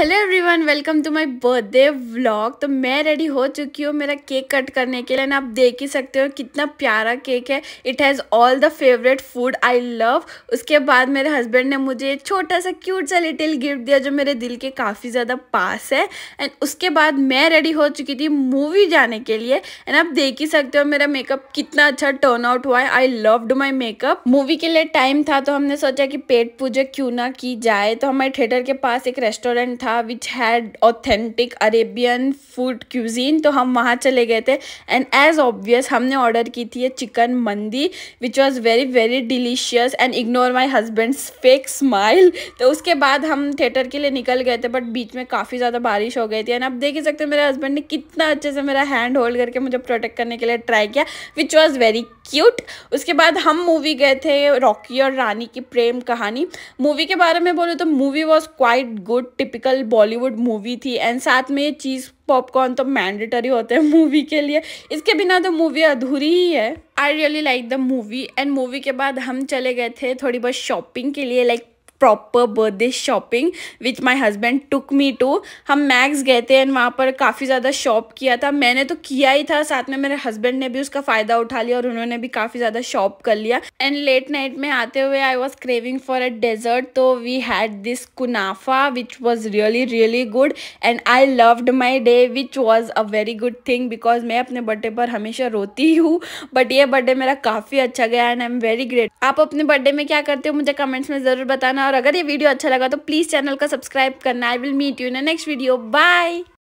hello everyone welcome to my birthday vlog तो मैं ready हो चुकी हूँ मेरा केक कट करने के लिए आप देख ही सकते हो कितना प्यारा केक है it has all the favourite food I love उसके बाद मेरे हस्बैंड ने मुझे छोटा सा क्यूट सा लिटिल गिफ्ट दिया जो मेरे दिल के काफ़ी ज़्यादा पास है एंड उसके बाद मैं रेडी हो चुकी थी मूवी जाने के लिए एंड आप देख ही सकते हो मेरा मेकअप कितना अच्छा टर्न आउट हुआ है I loved my makeup movie के लिए टाइम था तो हमने सोचा कि पेट पूजा क्यों ना की जाए तो हमारे थिएटर के पास एक रेस्टोरेंट था था which had authentic Arabian food cuisine तो हम वहाँ चले गए थे एंड एज ऑब्वियस हमने ऑर्डर की थी चिकन मंदी which was very very delicious and ignore my husband's fake smile तो उसके बाद हम थिएटर के लिए निकल गए थे बट बीच में काफ़ी ज़्यादा बारिश हो गई थी एंड आप देख ही सकते हो मेरे हस्बैंड ने कितना अच्छे से मेरा हैंड होल्ड करके मुझे प्रोटेक्ट करने के लिए ट्राई किया विच वॉज़ वेरी क्यूट उसके बाद हम मूवी गए थे रॉकी और रानी की प्रेम कहानी मूवी के बारे में बोलो तो movie was quite good typical typical Bollywood movie थी एंड साथ में ये चीज़ पॉपकॉर्न तो मैंडेटरी होते हैं मूवी के लिए इसके बिना तो मूवी अधूरी ही है I really like the movie and movie के बाद हम चले गए थे थोड़ी बहुत शॉपिंग के लिए like like proper birthday shopping which my husband took me to हम मैक्स गए थे एंड वहाँ पर काफ़ी ज़्यादा शॉप किया था मैंने तो किया ही था साथ में मेरे हस्बैंड ने भी उसका फ़ायदा उठा लिया और उन्होंने भी काफ़ी ज़्यादा शॉप कर लिया एंड लेट नाइट में आते हुए I was craving for a dessert तो वी हैड दिस कुनाफा which was really really good and I loved my day which was a very good thing because मैं अपने बर्थडे पर हमेशा रोती ही हूँ बट ये बर्थडे मेरा काफ़ी अच्छा गया and I am very great आप अपने बर्थडे में क्या करते हो मुझे कमेंट्स में ज़रूर बताना और अगर ये वीडियो अच्छा लगा तो प्लीज़ चैनल का सब्सक्राइब करना I will meet you in next video bye